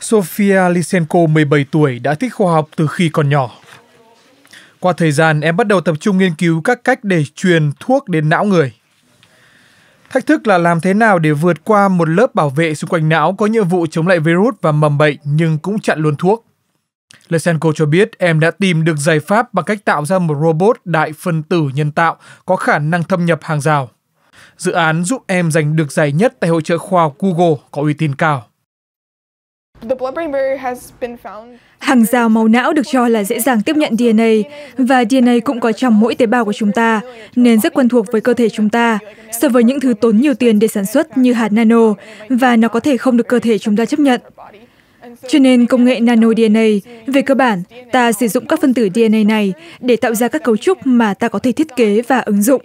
Sofia Lysenko 17 tuổi đã thích khoa học từ khi còn nhỏ. Qua thời gian, em bắt đầu tập trung nghiên cứu các cách để truyền thuốc đến não người. Thách thức là làm thế nào để vượt qua một lớp bảo vệ xung quanh não có nhiệm vụ chống lại virus và mầm bệnh nhưng cũng chặn luôn thuốc. Lysenko cho biết em đã tìm được giải pháp bằng cách tạo ra một robot đại phân tử nhân tạo có khả năng thâm nhập hàng rào. Dự án giúp em giành được giải nhất tại hội trợ khoa học Google có uy tín cao. Hàng rào màu não được cho là dễ dàng tiếp nhận DNA và DNA cũng có trong mỗi tế bào của chúng ta nên rất quen thuộc với cơ thể chúng ta so với những thứ tốn nhiều tiền để sản xuất như hạt nano và nó có thể không được cơ thể chúng ta chấp nhận. Cho nên công nghệ nano DNA về cơ bản ta sử dụng các phân tử DNA này để tạo ra các cấu trúc mà ta có thể thiết kế và ứng dụng.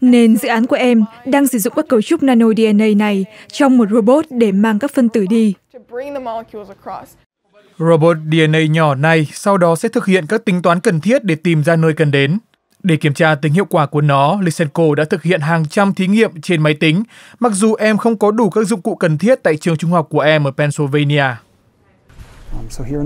Nên dự án của em đang sử dụng các cấu trúc nano DNA này trong một robot để mang các phân tử đi. Robot DNA nhỏ này sau đó sẽ thực hiện các tính toán cần thiết để tìm ra nơi cần đến. Để kiểm tra tính hiệu quả của nó, Lysenko đã thực hiện hàng trăm thí nghiệm trên máy tính, mặc dù em không có đủ các dụng cụ cần thiết tại trường trung học của em ở Pennsylvania. Um,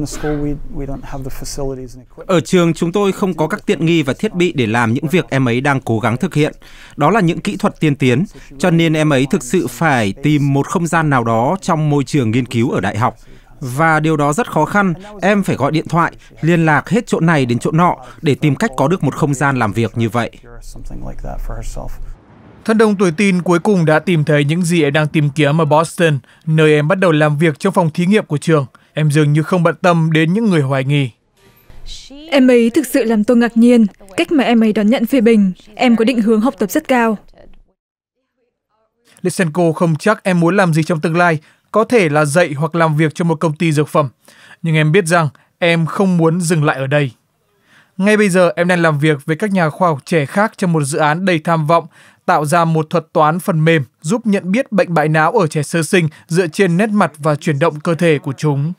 ở trường chúng tôi không có các tiện nghi và thiết bị để làm những việc em ấy đang cố gắng thực hiện. Đó là những kỹ thuật tiên tiến, cho nên em ấy thực sự phải tìm một không gian nào đó trong môi trường nghiên cứu ở đại học. Và điều đó rất khó khăn, em phải gọi điện thoại, liên lạc hết chỗ này đến chỗ nọ để tìm cách có được một không gian làm việc như vậy. Thân đồng tuổi tin cuối cùng đã tìm thấy những gì em đang tìm kiếm ở Boston, nơi em bắt đầu làm việc trong phòng thí nghiệm của trường – Em dường như không bận tâm đến những người hoài nghi. Em ấy thực sự làm tôi ngạc nhiên. Cách mà em ấy đón nhận phê bình, em có định hướng học tập rất cao. Lysenko không chắc em muốn làm gì trong tương lai, có thể là dạy hoặc làm việc cho một công ty dược phẩm. Nhưng em biết rằng em không muốn dừng lại ở đây. Ngay bây giờ em đang làm việc với các nhà khoa học trẻ khác trong một dự án đầy tham vọng tạo ra một thuật toán phần mềm giúp nhận biết bệnh bại não ở trẻ sơ sinh dựa trên nét mặt và chuyển động cơ thể của chúng.